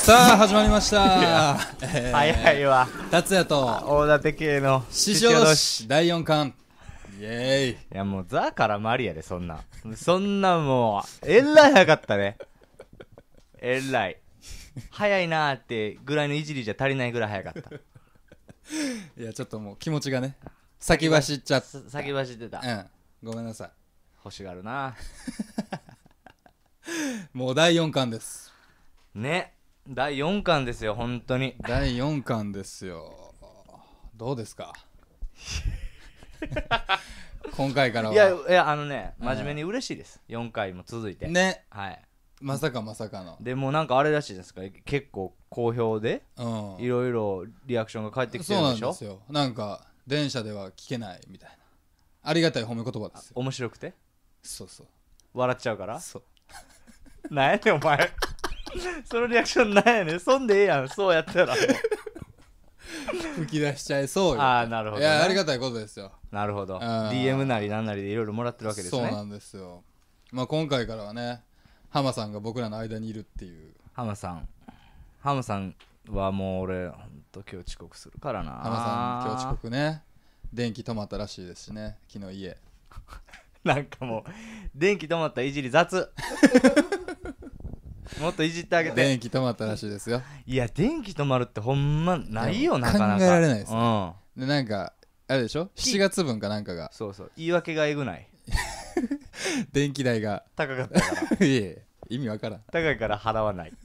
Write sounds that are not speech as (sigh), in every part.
さあ始まりました、早いわ達也と大館系の師匠第4巻イエーイいやもうザからマリアでそんなそんなもうえらい早かったねえらい早いなーってぐらいのいじりじゃ足りないぐらい早かった (laughs) いやちょっともう気持ちがね先走っちゃった先走ってた、うんごめんなさい欲しがるな (laughs) もう第4巻ですね第4巻ですよ本当に第4巻ですよどうですか (laughs) 今回からはいやいやあのね真面目に嬉しいです、4回も続いてねはいまさかまさかのでもなんかあれらしいですか結構好評でいろいろリアクションが返ってきてるでしょそうなんですよなんか電車では聞けないみたいなありがたい褒め言葉です面白くてそうそう笑っちゃうからそう (laughs) なんやねんお前 (laughs) そのリアクションなんやねんそんでええやんそうやったら吹き出しちゃいそうよああなるほど、ね、いやありがたいことですよなるほど DM なりなんなりでいろいろもらってるわけですねそうなんですよまあ今回からはねハマさんが僕らの間にいるっていうハマさんハマさんはもう俺ほんと今日遅刻するからなハマさん今日遅刻ね電気止まったらしいですしね昨日家 (laughs) なんかもう電気止まったいじり雑 (laughs) もっといじってあげて電気止まったらしいですよいや電気止まるってほんまないよなかなか考えられないですね、うん、でなんかあれでしょ7月分かなんかがそうそう言い訳がえぐない (laughs) 電気代が高かったから (laughs) いえ意味わからん高いから払わない (laughs)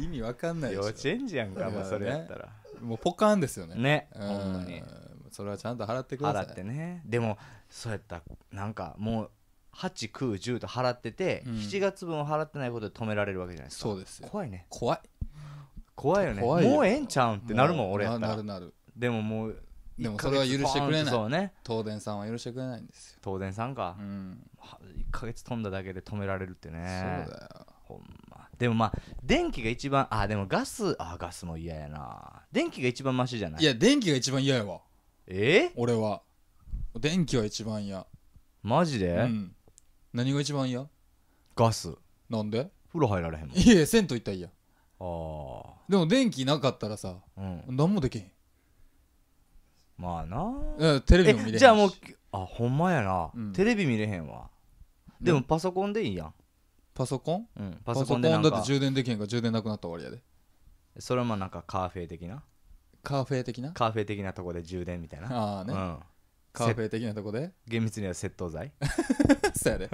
意味わかんないで幼稚園児やんかもうそれやったらょもうポカーンですよねねっほんまにそれはちゃんと払ってください払ってねでもそうやったらなんかもう8910と払ってて、うん7月分を払ってないことで止められるわけじゃないですかそうですよ怖いね怖い怖いよね怖いよもうええんちゃうんってなるもん俺やったななるなるでももうでもそれは許してくれない、ね、東電さんは許してくれないんですよ東電さんか、うん、1か月飛んだだけで止められるってねそうだよほんまでもまあ電気が一番あでもガスあガスも嫌やな電気が一番マシじゃないいや電気が一番嫌やわえー、俺は電気は一番嫌マジで、うん、何が一番嫌ガスなんで風呂入られへんもんいや銭湯行ったら嫌ああでも電気なかったらさ、うん、何もできへんまあなテレビも見れへんしじゃあもうあほんまやな、うんテレビ見れへんわでもパソコンでいいやん、パソコンうん、パソコンでなんだって充電できへんから充電なくなったわりやでそれもなんかカーフェ的なカーフェ的なカーフェ的なとこで充電みたいな、ああね、うんカーフェ的なとこで厳密には窃盗罪 (laughs) そうやで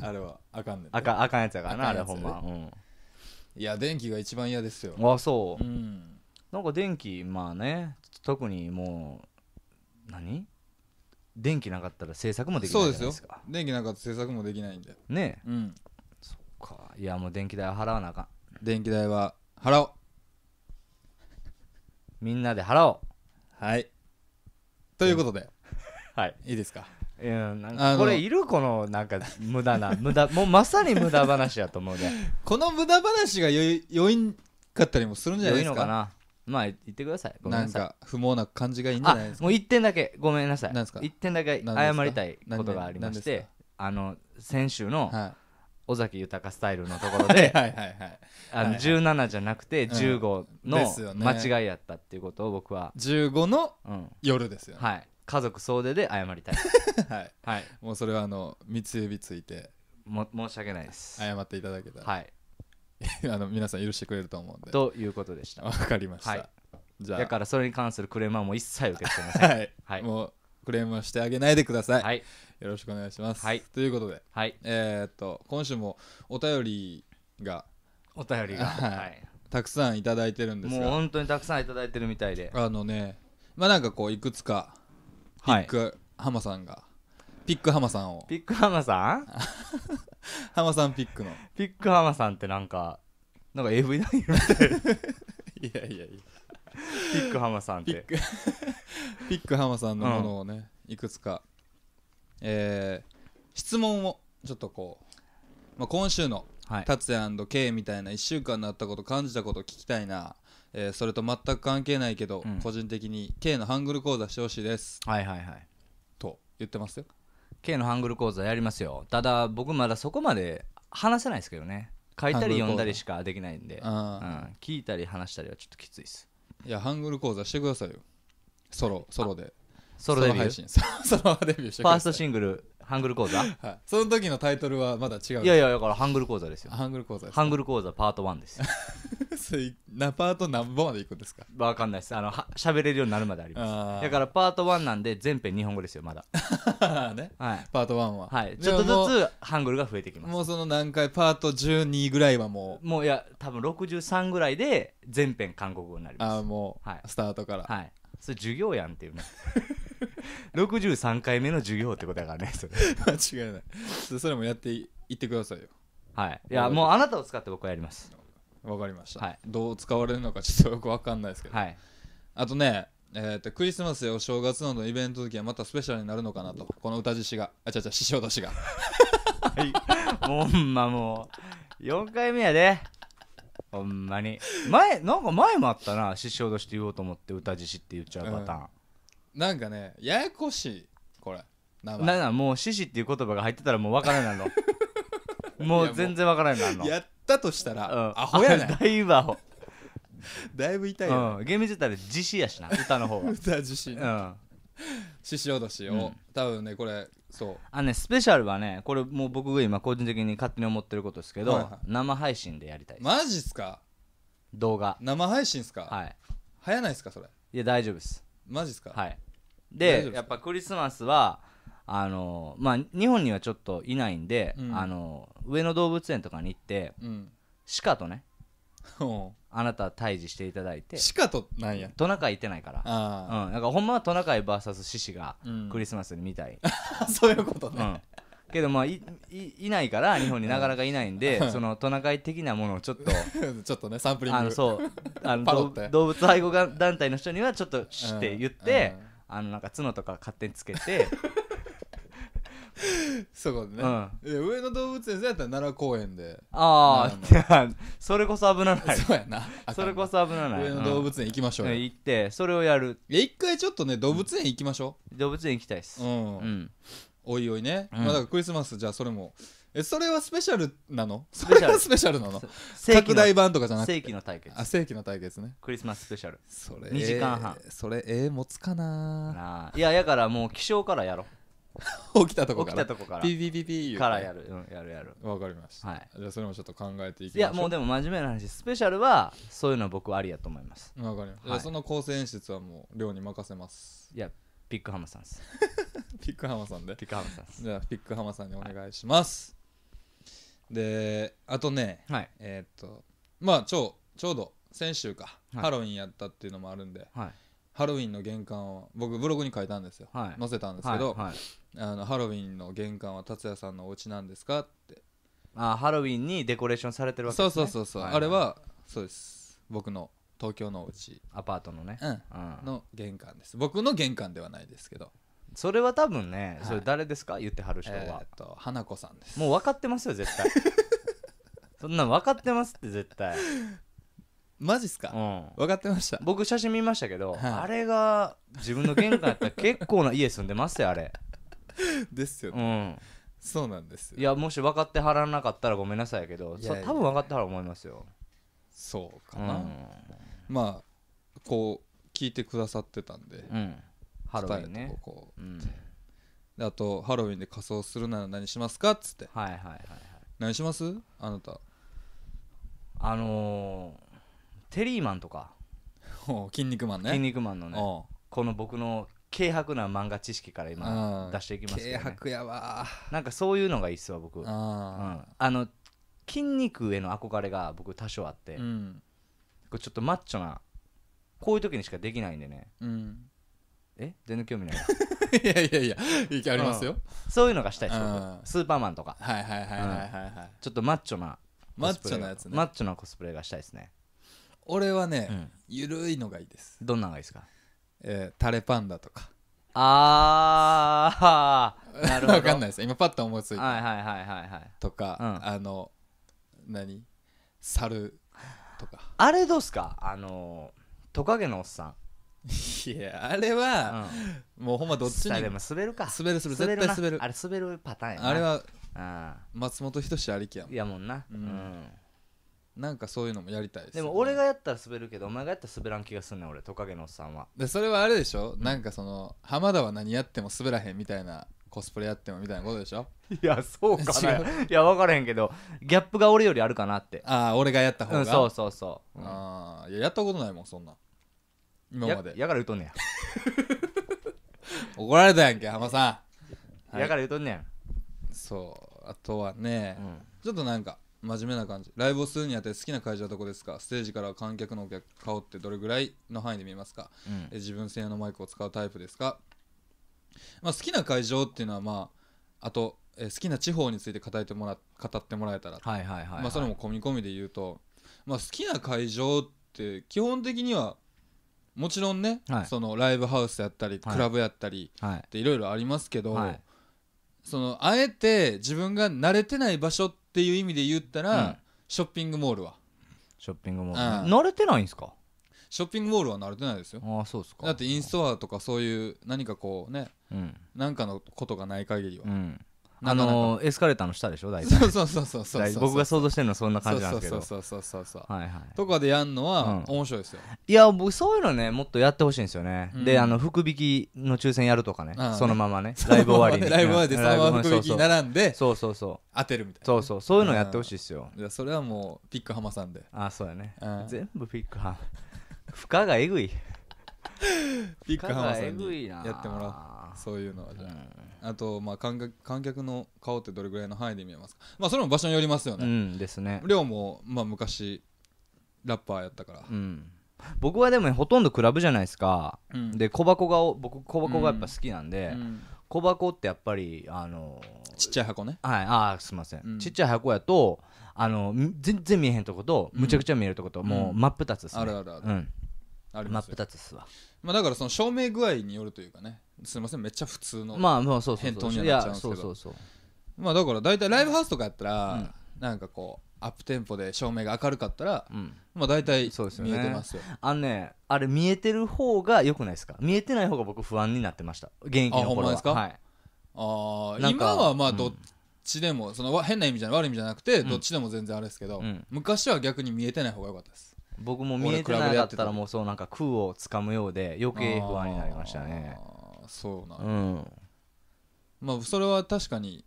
あれはあかんねんあかんあかんやつやからなああれほんま、いや電気が一番嫌ですよあそう、なんか電気まあね特にもう何電気なかったら制作もできないそうですよ電気なかったら制作もできないんでねえうんそっかいやもう電気代払わなあかん電気代は払おうみんなで払おうはいということで、(laughs) はいいいですかいやなんかこれいるこのなんか無駄な無駄もうまさに無駄話やと思うで (laughs) この無駄話がよい良いんかったりもするんじゃないかよいのかなまあ言ってくださいごめんなさいなんか不毛な感じがいいんじゃないですかもう1点だけごめんなさいな1点だけ謝りたいことがありましてあの先週の、はい尾崎豊スタイルのところで17じゃなくて15の間違いやったっていうことを僕は、十五15の夜ですよね、はい家族総出で謝りたい (laughs) はい、はい、もうそれはあの三つ指ついても申し訳ないです謝っていただけたらはい (laughs) あの皆さん許してくれると思うんでということでしたわかりました、はい、じゃあだからそれに関するクレームはもう一切受け付けませんはい、はい、もうクレームはしてあげないでください、はい、よろしくお願いします、はい、ということで、はい、えー、っと今週もお便りがお便りが、はい、たくさん頂いてるんですがもう本当にたくさん頂いてるみたいであのねまあなんかこういくつかピック、はい、ハマさんがピックハマさんをピックハマさん (laughs) 浜さんピックのピック浜さんってなんかなんか AV 男優みたいいやいやいやピック浜さんってピックピック浜さんのものをね、うん、いくつかえー、質問をちょっとこう、まあ、今週の達也 &K みたいな1週間になったこと感じたこと聞きたいな、えー、それと全く関係ないけど、うん、個人的に K のハングル講座してほしいですはいはいはいと言ってますよ K のハングル講座やりますよただ僕まだそこまで話せないですけどね書いたり読んだりしかできないんで、うん、聞いたり話したりはちょっときついですいやハングル講座してくださいよソロソロでソロデビューソロ配信 (laughs) ソロデビューしてくださいファーストシングルハングル講座はいその時のタイトルはまだ違ういやいやだからハングル講座ですよハングル講座ハングル講座パート1です (laughs) それなパート何本までいくんですかわかんないですあのは喋れるようになるまでありますだからパート1なんで全編日本語ですよまだ (laughs) ねはい、パート1ははい、ちょっとずつハングルが増えてきますもうその何回パート12ぐらいはもうもういや多分63ぐらいで全編韓国語になりますああもう、はいスタートからはいそれ授業やんっていうね63 (laughs) 回目の授業ってことやからねそれ (laughs) 間違いないそれもやっていってくださいよはいいやもうあなたを使って僕はやりますわかりました、はい、どう使われるのかちょっとよくわかんないですけど、はい、あとねえー、とクリスマスやお正月などのイベント時はまたスペシャルになるのかなとこの歌獅子があちゃちゃ師匠たしがはいほんまもう4回目やでほんまに前なんか前もあったな獅子として言おうと思って歌獅子って言っちゃうパターン、なんかねややこしいこれなんなんもう獅子っていう言葉が入ってたらもう分からないのもう全然分からないのやったとしたら、うん、アホやね、(laughs) だいぶアホ (laughs) だいぶ痛いよ、うん、ゲーム自体でら自やしな歌の方が (laughs) 歌自身、うん獅 (laughs) 子おどしを、うん、多分ねこれそうあねスペシャルはねこれもう僕が今個人的に勝手に思ってることですけど、はいはい、生配信でやりたいマジっすか動画生配信っすかはい早ないっすかそれいや大丈夫ですマジっすかはいでやっぱクリスマスはあのまあ日本にはちょっといないんで、うん、あの上野動物園とかに行って、うん、鹿とねあなた退治していただいてしかとなんやトナカイ行ってないからうん、なんかほんまはトナカイ VS 獅子がクリスマスに見たい、(laughs) そういうことね、うんけどまあいいいないから日本になかなかいないんで、うん、そのトナカイ的なものをちょっと (laughs) ちょっとねサンプリングあのそうあの (laughs) 動物愛護団体の人にはちょっとして言って、うんうん、あのなんか角とか勝手につけて (laughs) そうだね、うん、上野動物園やったら奈良公園でああそれこそ危ないそうやなそれこそ危ない上野動物園行きましょう、うん、行ってそれをやるいや一回ちょっとね動物園行きましょう、うん、動物園行きたいっすうん、おいおいね、まあ、だからクリスマスじゃあそれもえそれはスペシャルなのそれシスペシャルなの拡大版とかじゃなくて正規の対決あ正規の対決ねクリスマススペシャルそれ2時間半、えそれええー、持つかなないややからもう気象からやろう (laughs) 起きたとこから起きたとこからピピピピーからやる、やるやるわかりました、じゃあそれもちょっと考えていきまいやもうでも真面目な話スペシャルはそういうの僕ありやと思いますわかりました、その構成演出はもう寮に任せますいやピック (laughs) ハマさんですピックハマさんでピックハマさんですじゃあピックハマさんにお願いします、であとね、はい、えっとまあちょちょうど先週か、ハロウィンやったっていうのもあるんで、ハロウィンの玄関を僕ブログに書いたんですよ、載せたんですけど、あのハロウィンの玄関は達也さんのお家なんですかってああハロウィンにデコレーションされてるわけです、そね、うそうそう、はいはいあれはそうです僕の東京のお家、アパートのね、うんうんの玄関です僕の玄関ではないですけど、それは多分ね、それ誰ですか言ってはる人は、えーっと花子さんですもう分かってますよ絶対 (laughs) そんなん分かってますって絶対、マジっすうか、ん、分かってました僕写真見ましたけど、はいあれが自分の玄関やったら結構な家住んでますよあれ (laughs) ですようね、んそうなんですよいやもし分かってはらなかったらごめんなさいけどいやいや多分分かってはる思いますよそうかな、まあこう聞いてくださってたんで、うん、うハロウィンねとこううん、であとハロウィンで仮装するなら何しますかっつってはいはいはいはい何しますあなたあのー、テリーマンとか「ほ筋肉マンね筋肉マン」のねこの僕の軽薄な漫画知識から今出していきますけど、ね、軽薄やわなんかそういうのがいいっすわ僕、うん、あの筋肉への憧れが僕多少あって、うん、これちょっとマッチョなこういう時にしかできないんでね、うん、え全然興味ない (laughs) いやいやいや意見ありますよ、うん、そういうのがしたいすスーパーマンとかはいはいはいはいはい、ちょっとマッチョなマッチョなやつねマッチョなコスプレがしたいですね俺はね、ゆるいのがいいですどんなのがいいですかえー、タレパンダとかああ (laughs) なるほど分かんないです今パッと思いついた、はいはいはいはいはいとか、うん、あの何猿とかあれどうすかあのトカゲのおっさんいやあれは、うん、もうほんまどっちにでも滑るか滑る滑る絶対滑るあれ滑るパターンやなあれは松本人志ありきやもんいやもんなうん、うんなんかそういうのもやりたいです、ね、でも俺がやったら滑るけどお前がやったら滑らん気がすんねん俺トカゲのおっさんはでそれはあれでしょ、うん、なんかその浜田は何やっても滑らへんみたいなコスプレやってもみたいなことでしょいやそうかないや分からへんけどギャップが俺よりあるかなってああ俺がやった方が、うん、そうそうそう、うん、ああいややったことないもんそんな今までやから言うとんねや (laughs) 怒られたやんけ浜さん、はい、やから言うとんねんそうあとはね、うん、ちょっとなんか真面目な感じライブをするにあたり好きな会場はどこですかステージから観客のお客顔ってどれぐらいの範囲で見えますか、うん、え自分専用のマイクを使うタイプですか、まあ、好きな会場っていうのはまああと、え好きな地方について語ってもら語ってもらえたら、まあ、それも込み込みで言うと、まあ、好きな会場って基本的にはもちろんね、はい、そのライブハウスやったり、クラブやったりっていろいろありますけど、そのあえて自分が慣れてない場所ってっていう意味で言ったら、うんショッピングモールはショッピングモール、うん慣れてないんですかショッピングモールは慣れてないですよあそうですかだってインストアとかそういう何かこうねうん、何かのことがない限りは、うん、あのエスカレーターの下でしょ大体そうそうそうそうそう (laughs) 僕が想像してるのはそんな感じなんですけどそうそうそうそうそう、はいはい、とかでやるのは面白いですよ、いや僕そういうのねもっとやってほしいんですよね、であの福引きの抽選やるとかね、そのままねライブ終わりにライブ終わりでそのまま福引き並んでそうそうそう当てるみたいな、そうそうそういうのやってほしいですよ、いやそれはもうピックハマさんであそうやね、全部ピックハ負荷がえぐいピックハマさんにやってもらうそういうのはじゃあ、あと、まあ、観客観客の顔ってどれぐらいの範囲で見えますか、まあ、それも場所によりますよね。うんですね。亮も、まあ、昔ラッパーやったから。うん僕はでも、ほとんどクラブじゃないですか、うん、で小箱が僕小箱がやっぱ好きなんで、うん、小箱ってやっぱりあのー、ちっちゃい箱ねはいああすいません、うん、ちっちゃい箱やとあの全然見えへんとこと、むちゃくちゃ見えるとこと、もう真っ二つですねあるあるある、ある。あ真っ二つっすわまあだからその照明具合によるというかねすみませんめっちゃ普通のまあまあそうそう返答にはなっちゃうんですけどそうそうそうまあだから大体ライブハウスとかやったら、なんかこうアップテンポで照明が明るかったら、うんまあ大体見えてますよあのねあれ見えてる方がよくないですか見えてない方が僕不安になってました現役の頃はあほですかはい、あか今はまあどっちでも、その変な意味じゃない悪い意味じゃなくて、どっちでも全然あれですけど、うん昔は逆に見えてない方が良かったです僕も見えてなかったらもうそうなんか空をつかむようで余計不安になりましたねそうな、うん、まあそれは確かに、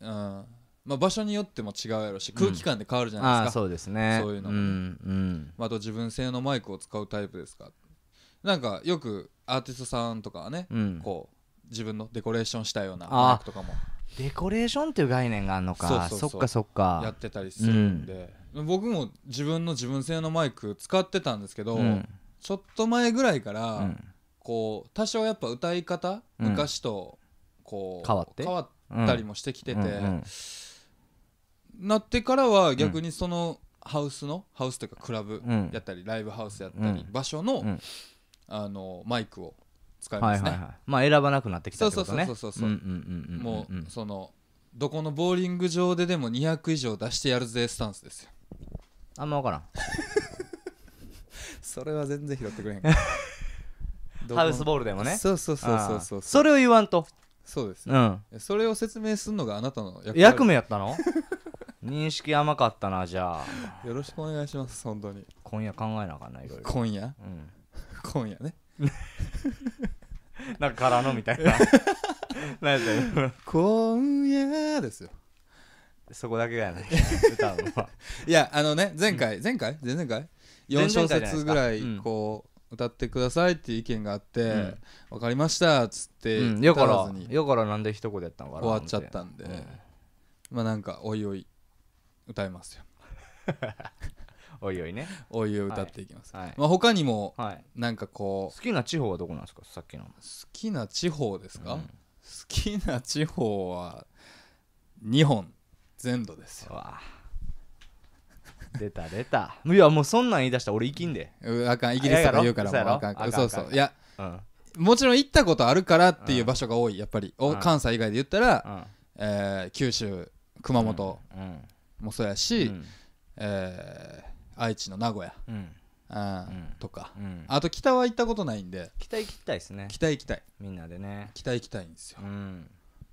うんまあ、場所によっても違うやろし空気感で変わるじゃないですか、そうですねそういうのも、うんうあ、あと自分製のマイクを使うタイプですかなんかよくアーティストさんとかはね、こう自分のデコレーションしたようなマイクとかもデコレーションっていう概念があるのかそっかそっかやってたりするんで、うん、僕も自分の自分製のマイク使ってたんですけど、うん、ちょっと前ぐらいから、うん、こう多少やっぱ歌い方、うん昔とこう変わってったりもしてきてて、うんうんなってからは逆にそのハウスの、ハウスというかクラブやったり、ライブハウスやったり、うん場所の、うんあのマイクを使いますね、はいはいまあ選ばなくなってきたってことねそうそうそうそうそうもう、そのどこのボーリング場ででも200以上出してやるぜスタンスですよあんま分からん (laughs) それは全然拾ってくれへん (laughs) ハウスボールでもねそうそうそうそうそうそれを言わんとそうです、ね、うんそれを説明するのがあなたの役役目やったの認識甘かったなじゃあよろしくお願いします本当に今夜考えなあかんないろ今夜、うん、今夜ね (laughs) なんか空のみたいな何やった今夜ですよそこだけがやね (laughs) 歌うのはいやあのね前回、うん、前回前々回4小節ぐらいこう歌ってくださいっていう意見があって「わ、うん、かりました」っつって、うん、やからよからなんで一言やったんかな終わっちゃったんで、うん、まあなんかおいおい歌いますよ (laughs) おいおいねおいおい歌っていきます、はい、まあ、他にも、はい、なんかこう好きな地方はどこなんですかさっきの好きな地方ですか、うん、好きな地方は日本全土ですよわあ出た出たいやもうそんなん言い出したら俺行きんでうあかんイギリスとか言うからもうあかんあかんそうそういやうんもちろん行ったことあるからっていう場所が多いやっぱりおうん関西以外で言ったら、うんえー九州熊本うんもそうやし、うんえー愛知の名古屋、うんあうんとかうんあと北は行ったことないんで北行きたいですね北行きたいみんなでね北行きたいんですようん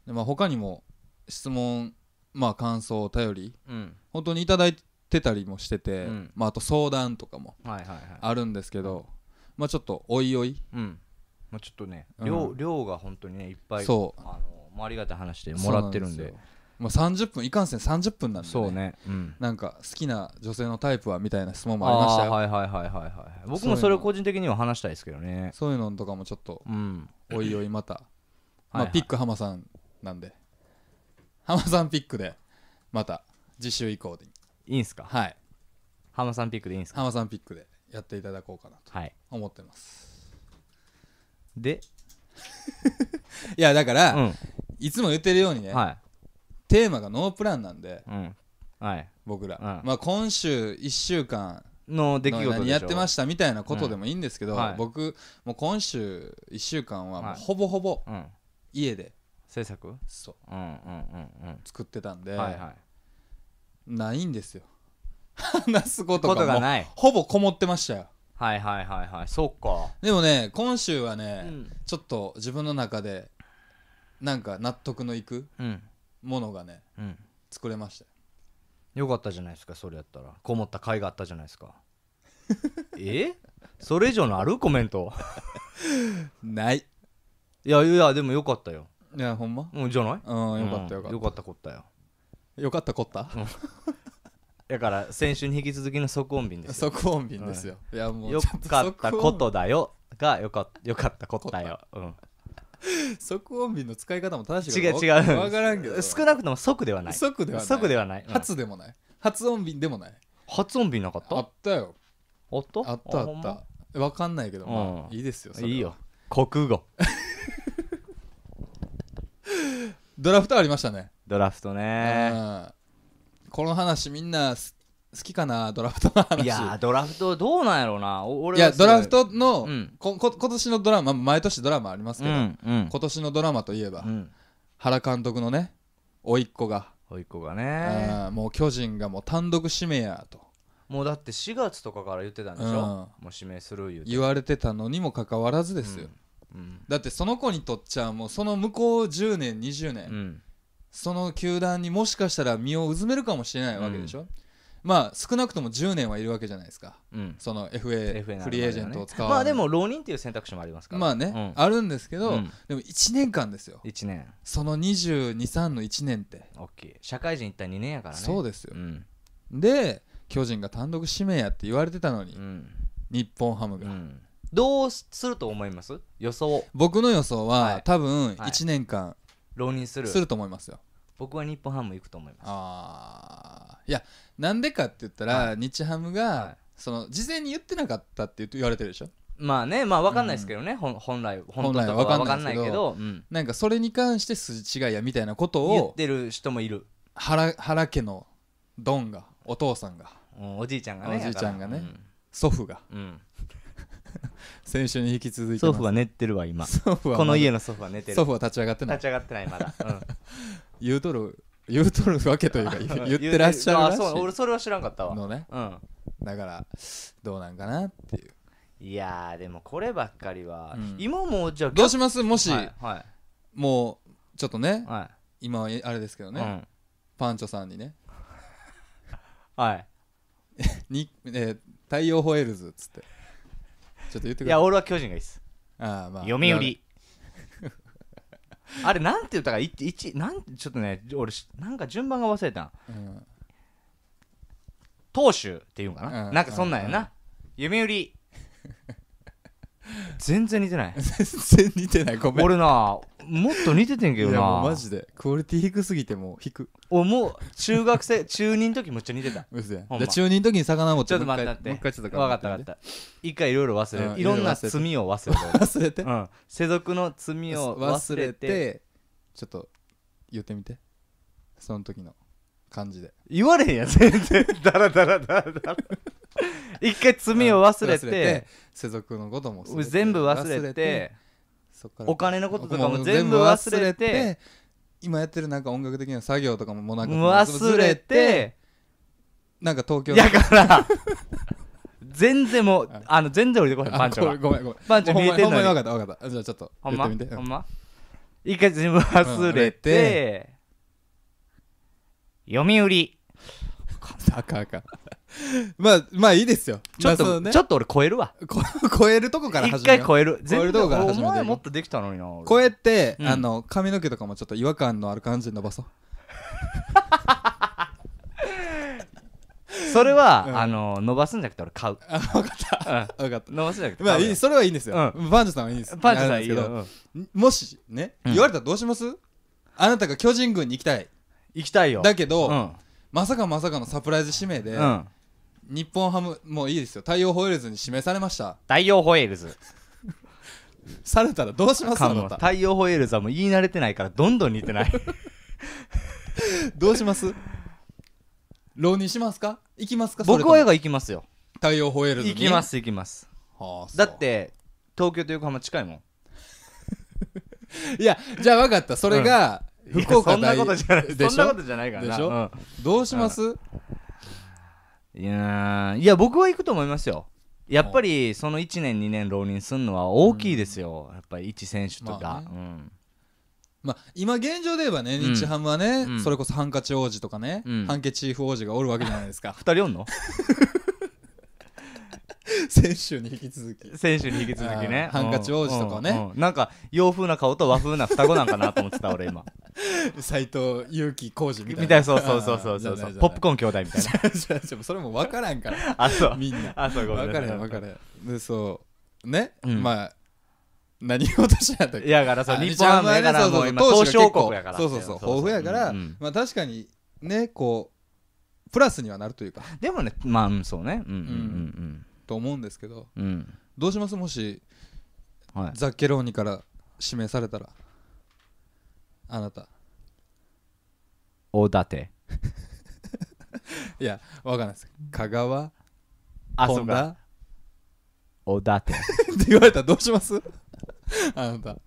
で、まあ、他にも質問まあ感想頼りうん本当にいただいってたりもしてて、うん、まあ、あと相談とかもあるんですけど、はいはいはい、まあ、ちょっとおいおい、うんまあ、ちょっとね、うん、量量が本当にねいっぱいそうあの、ありがたい話でもらってるんでまあ、30分いかんせん30分なんで、ね、そうね、うん、なんか好きな女性のタイプはみたいな質問もありましたよはいはいはいはいはい僕もそれを個人的には話したいですけどねそういうのとかもちょっと、おいおいまたまあ、はいはい、ピック浜さんなんで浜さんピックでまた次週以降でいいんすかはいハマさんピックでいいんすか浜さんピックでやっていただこうかなと思ってますで (laughs) いやだから、うんいつも言ってるようにね、はテーマがノープランなんでうんはい僕ら、うんまあ今週1週間の出来事でしょ何やってましたみたいなことでもいいんですけど、うんはい僕もう今週1週間はもうほぼほぼ家で制作そううんうんうんうん作ってたんで、はいはいないんですよ話すことがないほぼこもってましたよはいはいはいはいそっかでもね今週はね、うん、ちょっと自分の中でなんか納得のいくものがね、うん、作れましたよかったじゃないですかそれやったらこもった甲斐があったじゃないですか (laughs) えそれ以上のあるコメントないいやいやでもよかったよいやほんまうんじゃないうんよかったよかった、よかったこったよよかったこった、うん、だから先週に引き続きの即音便です即音便ですよ、うん、いやもうよかったことだよがよかよかったことだよ、即音便の使い方も正しい違う違う分からんけど少なくとも即ではない即ではない即ではない、初でもない発音便でもない発音便なかったあったよあったあったあった分かんないけど、まあいいですよいいよ国語ドラフトありましたねドラフトねうんこの話みんな好きかなドラフトの話いやドラフトどうなんやろうな俺いはやドラフトの、うんここ今年のドラマ毎年ドラマありますけど、んうん今年のドラマといえば、うん原監督のね甥いっ子が、おいっ子がねもう巨人がもう単独指名やともうだって4月とかから言ってたんでしょ、うんもう指名する言言われてたのにもかかわらずですよ、うんだってその子にとっちゃもうその向こう10年20年、うんその球団にもしかしたら身をうずめるかもしれないわけでしょ、うん、まあ少なくとも10年はいるわけじゃないですか、うん、その FA, フリーエージェントを使う、ね、まあでも浪人っていう選択肢もありますからまあね、うん、あるんですけど、でも1年間ですよ1年その223の1年って大きい社会人一体2年やからねそうですよ、で巨人が単独指名やって言われてたのに、日本ハムが、どうすると思います予想僕の予想は、はい、多分1年間、はい浪人するすると思いますよ僕は日本ハム行くと思いますああいやなんでかって言ったら、はい、日ハムが、はい、その事前に言ってなかったって言われてるでしょまあねまあ分かんないですけどね、うん、本来本来は分かんないけど、うん、なんかそれに関して筋違いやみたいなことを言ってる人もいる原原家のドンがお父さんが、うん、おじいちゃんがねおじいちゃんがね、祖父が、うん先週に引き続いて祖父は寝てるわ今この家の祖父は寝てる祖父は立ち上がってない立ち上がってないまだ、(laughs) うん、言うとる言うとるわけというか (laughs) 言ってらっしゃるらしいあそう俺それは知らんかったわのね、うん、だからどうなんかなっていういやでもこればっかりは、うん、今もじゃあどうしますもし、はい、はい、もうちょっとね、はい、今はあれですけどね、うん、パンチョさんにねはい (laughs) に、えー、太陽ホエールズっつってちょっと言ってくれいや俺は巨人がいいですああまあ読売 (laughs) あれなんて言ったかい一なんちょっとね俺なんか順番が忘れた、ん、投手っていうかな、なんかそんなんやな、読売全然似てない全然似てないごめん俺なもっと似ててんけどないやもうマジでクオリティ低すぎてもう引くおもう中学生 (laughs) 中2の時めっちゃ似てたうせえ、ま、中2の時に魚持ってちょっと待ってって一回分かった分かった一回いろいろ忘れる、うん、いろんな罪を忘れて (laughs) 忘れて、うん、世俗の罪を忘れてちょっと言ってみてその時の感じで言われへんや全然 (laughs) ダラダラダラダラ一回罪を忘れて世俗のことも全部忘れてお金のこととかも全部忘れて今やってるなんか音楽的な作業とかももうなんか忘れてなんか東京だから全然もうあの全然降りてこないパンチョごめんごめんパンチョ見えてんのにほんま分かった分かったじゃあちょっとほんま一回全部忘れて読売り。かか (laughs) まあ、まあいいですよ。ちょっと、まあね、ちょっと俺超えるわ。(laughs) 超えるとこから始め一回超える。超えるとこから始めよう。お前もっとできたのにな。超えて、うん、あの、髪の毛とかもちょっと違和感のある感じで伸ばそう。(laughs) それは、うん、あの伸ばすんじゃなくて俺買うあ分かった、うん、分かった伸ばすんじゃなくてまあいいそれはいいんですよ、うん、パンュさんはいいんですパンュさんはいいけど、うん、もしね、言われたらどうしますあなたが巨人軍に行きたい行きたいよだけど、まさかまさかのサプライズ指名で、日本ハムもういいですよ太陽ホエールズに示されました太陽ホエールズされたらどうしますか太陽ホエールズはもう言い慣れてないからどんどん似てないどうします浪人しますか行きますか僕は映行きますよ太陽ホエールズ行きます行きますはあだって東京と横浜近いもん (laughs) いやじゃあ分かったそれが福岡いそんなことじゃないそんなことじゃないからなでしょうんどうしますいやいや僕は行くと思いますよやっぱりその1年2年浪人するのは大きいですよ、やっぱり一選手とか、まあねうんまあ、今現状で言えばね、日ハムはね、うんそれこそハンカチ王子とかね、うんハンケチーフ王子がおるわけじゃないですか2人おんの選手 (laughs) に引き続き選手に引き続きねハンカチ王子とかねうんうんなんか洋風な顔と和風な双子なんかなと思ってた俺今斎藤佑樹浩二みたいなたいなそうそうそうそうそうそうポップコーン兄弟みたいな (laughs) それも分からんからあそうみんなあそうごめん分からへん分からへんでそうね、うん、まあ何をとしなったっけいやからそう日本ハムやからもう今投資国やからそうそうそう豊富やから、うん、まあ確かにねこうプラスにはなるというかでもねまあ、うん、そうねうんうんうんうんと思うんですけど、うん、どうしますもし、はい、ザッケローニから指名されたらあなた大館いやわかんないです香川あそう本か田大館 (laughs) って言われたらどうしますあなた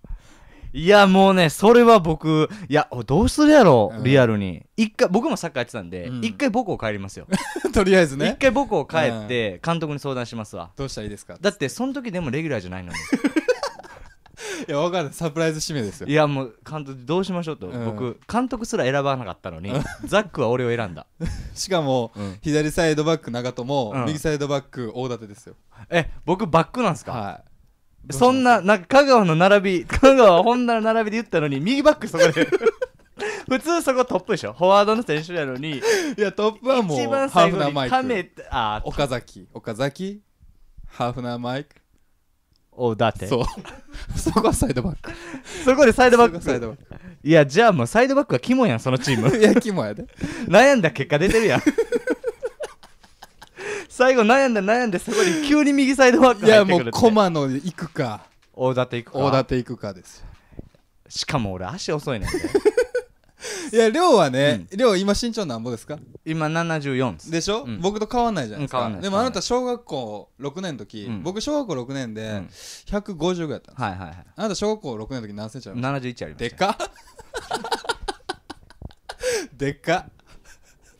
いやもうねそれは僕いやどうするやろうリアルに一回僕もサッカーやってたんでうん一回僕を帰りますよ (laughs) とりあえずね一回僕を帰って監督に相談しますわどうしたらいいですかだってその時でもレギュラーじゃないのに (laughs) いや分かんないサプライズ指名ですよいやもう監督どうしましょうと、うん僕監督すら選ばなかったのに (laughs) ザックは俺を選んだしかも、うん左サイドバック長友、うん右サイドバック大館ですよえ僕バックなんすか、はいそんななんか香川の並び (laughs) 香川本田の並びで言ったのに右バックそこで (laughs) 普通そこトップでしょフォワードの選手やのにいやトップはもう一番ハーフナーマイクあ岡崎岡崎ハーフナーマイクおだてそう (laughs) そこはサイドバック (laughs) そこでサイドバックサイドバッいやじゃあもうサイドバックはキモやんそのチーム (laughs) いやキモやで悩んだ結果出てるやん最後悩んだ悩んでそこで急に右サイドバックい入やってもくるうって駒野行くか大館行くか大館行くかですしかも俺足遅いねんでいや量はね、量今身長なんぼですか今74ですでしょ、うん、僕と変わんないじゃないですか、うん、でもあなた小学校6年の時、うん、僕小学校6年で150ぐらいだったんです、はいはいはい、あなた小学校6年の時何センチあるの ?71 ありましたでかでか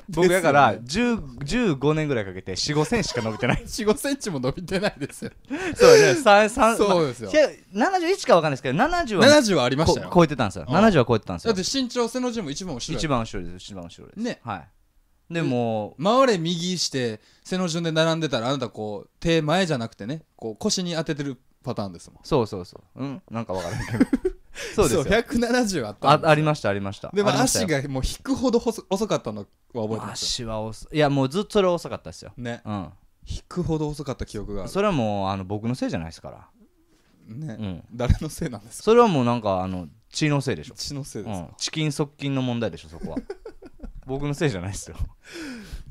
僕だから、10 15年ぐらいかけて4 5センチしか伸びてない4 5センチも伸びてないですよそう (laughs) そうですよ、まあ、71か分かんないですけど70は70はありましたよ超えてたんですよ、うん、70は超えてたんですよだって身長背の字も一番後ろ一番後ろです一番後ろですねはいでも回れ右して背の順で並んでたらあなたこう手前じゃなくてねこう腰に当ててるパターンですもんそうそうそううんなんか分からんけど (laughs) そうですよ170あったあありましたありましたでも足がもう引くほど細遅かったのは覚えてます足は遅いやもうずっとそれ遅かったですよね、うん、引くほど遅かった記憶があるそれはもうあの僕のせいじゃないですからね、うん、誰のせいなんですかそれはもうなんかあの血のせいでしょ血のせいですか、うん、チキン側近の問題でしょそこは (laughs) 僕のせいじゃないですよ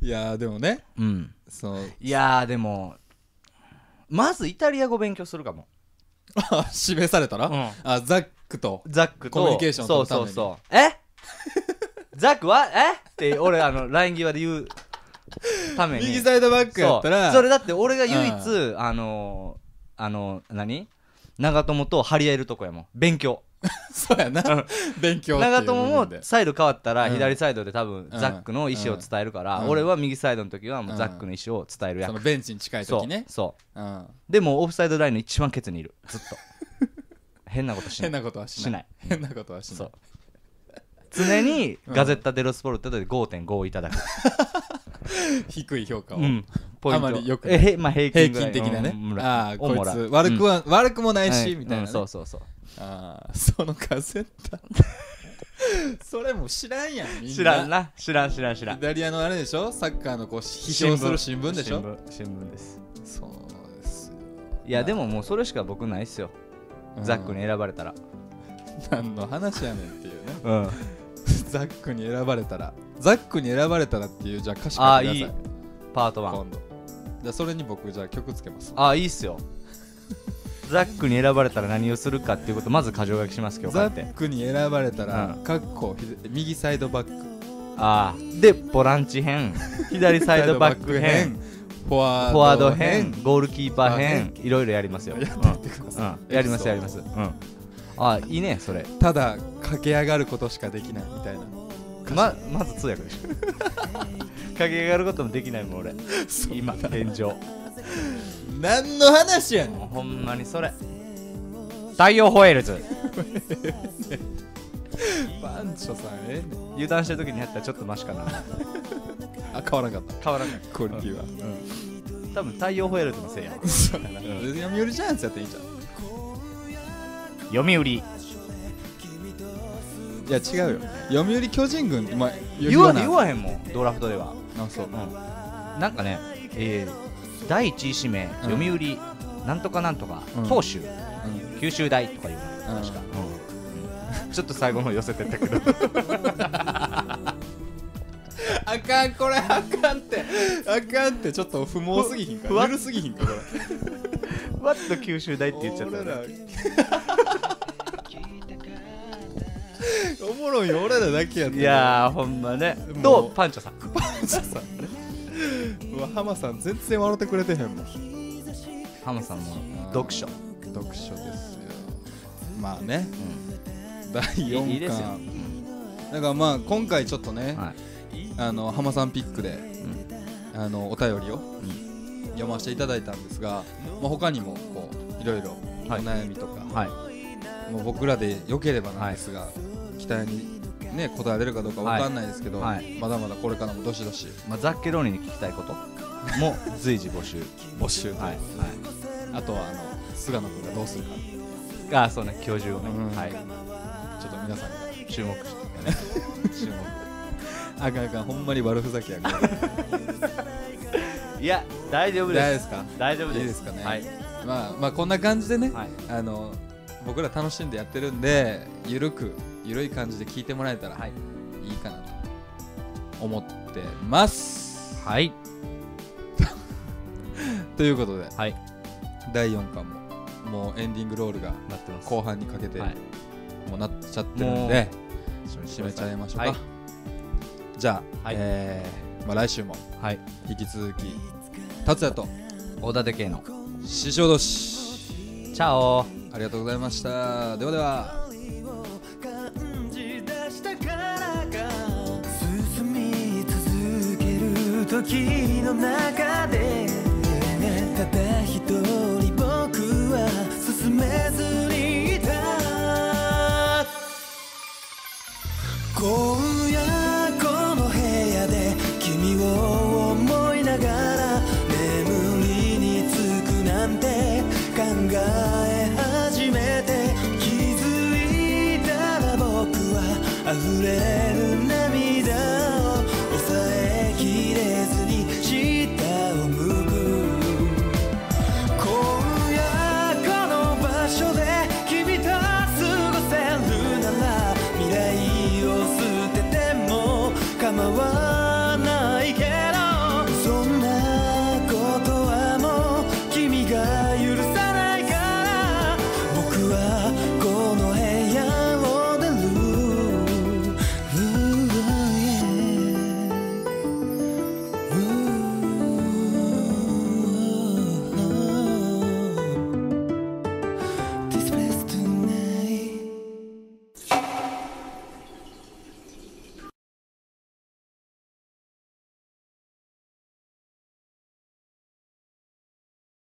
いやでもねうんそういやでもまずイタリア語勉強するかも (laughs) 示されたら、うん、あざっクとザックとコミュニケーションそうそうそうえ (laughs) ザックはえって俺あのライン際で言うために右サイドバックやったらそれだって俺が唯一あのあの何長友と張り合えるとこやもん勉強 (laughs) そうやな勉強長友もサイド変わったら左サイドで多分ザックの意思を伝えるから、俺は右サイドの時はもうザックの意思を伝えるや、うん、そのベンチに近い時ねそうそう、うん、でもオフサイドラインの一番ケツにいるずっと変なことしない変なことはしない変なことはしない常にガゼッタ・デロスポルトで5.5いただく (laughs) 低い評価を、うん、ポイントあまりよくえ、まあ、平均平均的なね、ああこいつ悪くは、うん、悪くもないし、はい、みたいな、ね、そうそうそうああそのガゼッタそれも知らんやんみんな知らんな知らん知らん知らんイタリアのあれでしょサッカーのこう批評する新聞でしょ新聞ですそうですいやでももうそれしか僕ないっすよザックに選ばれたら何の話やねんっていうね、うん、(laughs) ザックに選ばれたらザックに選ばれたらっていうじゃあ歌詞ああいいパート1今度じゃあそれに僕じゃあ曲つけますああいいっすよ (laughs) ザックに選ばれたら何をするかっていうことまず箇条書きしますけどザックに選ばれたら、うん、かっこ右サイドバックああでボランチ編 (laughs) 左サイドバック編フォワード編ゴールキーパー編いろいろやりますよやってください、やりますやります、あいいねそれただ駆け上がることしかできないみたいなままず通訳でしょ (laughs) 駆け上がることもできないもん俺今現状何の話やねんほんまにそれ太陽ホエールズ (laughs) パンチョさんええね油断してる時にやったらちょっとマシかなあ変わらんかった変わらんかったクオリティは、うん、多分太陽ホエールズのせいや読売ジャイアンツやっていいじゃん読売いや違うよ読売巨人軍言わ言わへんもんドラフトではあそう、うん、なんかねえー、第1位指名、読売なんとかなんとか、投手、九州大とかいうの確か、ちょっと最後の寄せてたけど (laughs) あかんこれあかんってあかんってちょっと不毛すぎひんかすぎひんかこれわっと九州大って言っちゃったねおもろいよ俺らだけやったいやほんまねうパンチョさんパンチョさんねうわハマさん全然笑ってくれてへんもんハマさんも読書読書ですよまあね、うん、第4巻いいだからまあ今回ちょっとね、はいあの浜さんピックで、うん、あのお便りを、読ませていただいたんですが、まあ、他にもこういろいろお悩みとか、はい、もう僕らでよければなんですが、はい、期待に、ね、応えられるかどうか分かんないですけど、はい、まだまだこれからもどしどし、まあ、ザッケローニに聞きたいことも随時募集募集と、はい、あとはあの菅野君がどうするかあそうね教授をね、うん、はい、ちょっと皆さんが注目して、ね、(laughs) 注目あかんあかんほんまに悪ふざけやからいや大丈夫です大丈夫ですか大丈夫ですいいですかね、はい、まあまあこんな感じでね、はい、あの僕ら楽しんでやってるんでゆるくゆるい感じで聞いてもらえたら、はい、いいかなと思ってますはい (laughs) ということで、はい、第4巻ももうエンディングロールが後半にかけて、はい、もうなっちゃってるんで、締めちゃいましょうか。はいじゃあ、はい、えー、まあ、来週も引き続き、はい、達也と大館家の師匠同士チャオありがとうございましたではでは時の中でただ一人僕は進めずにいた揺れる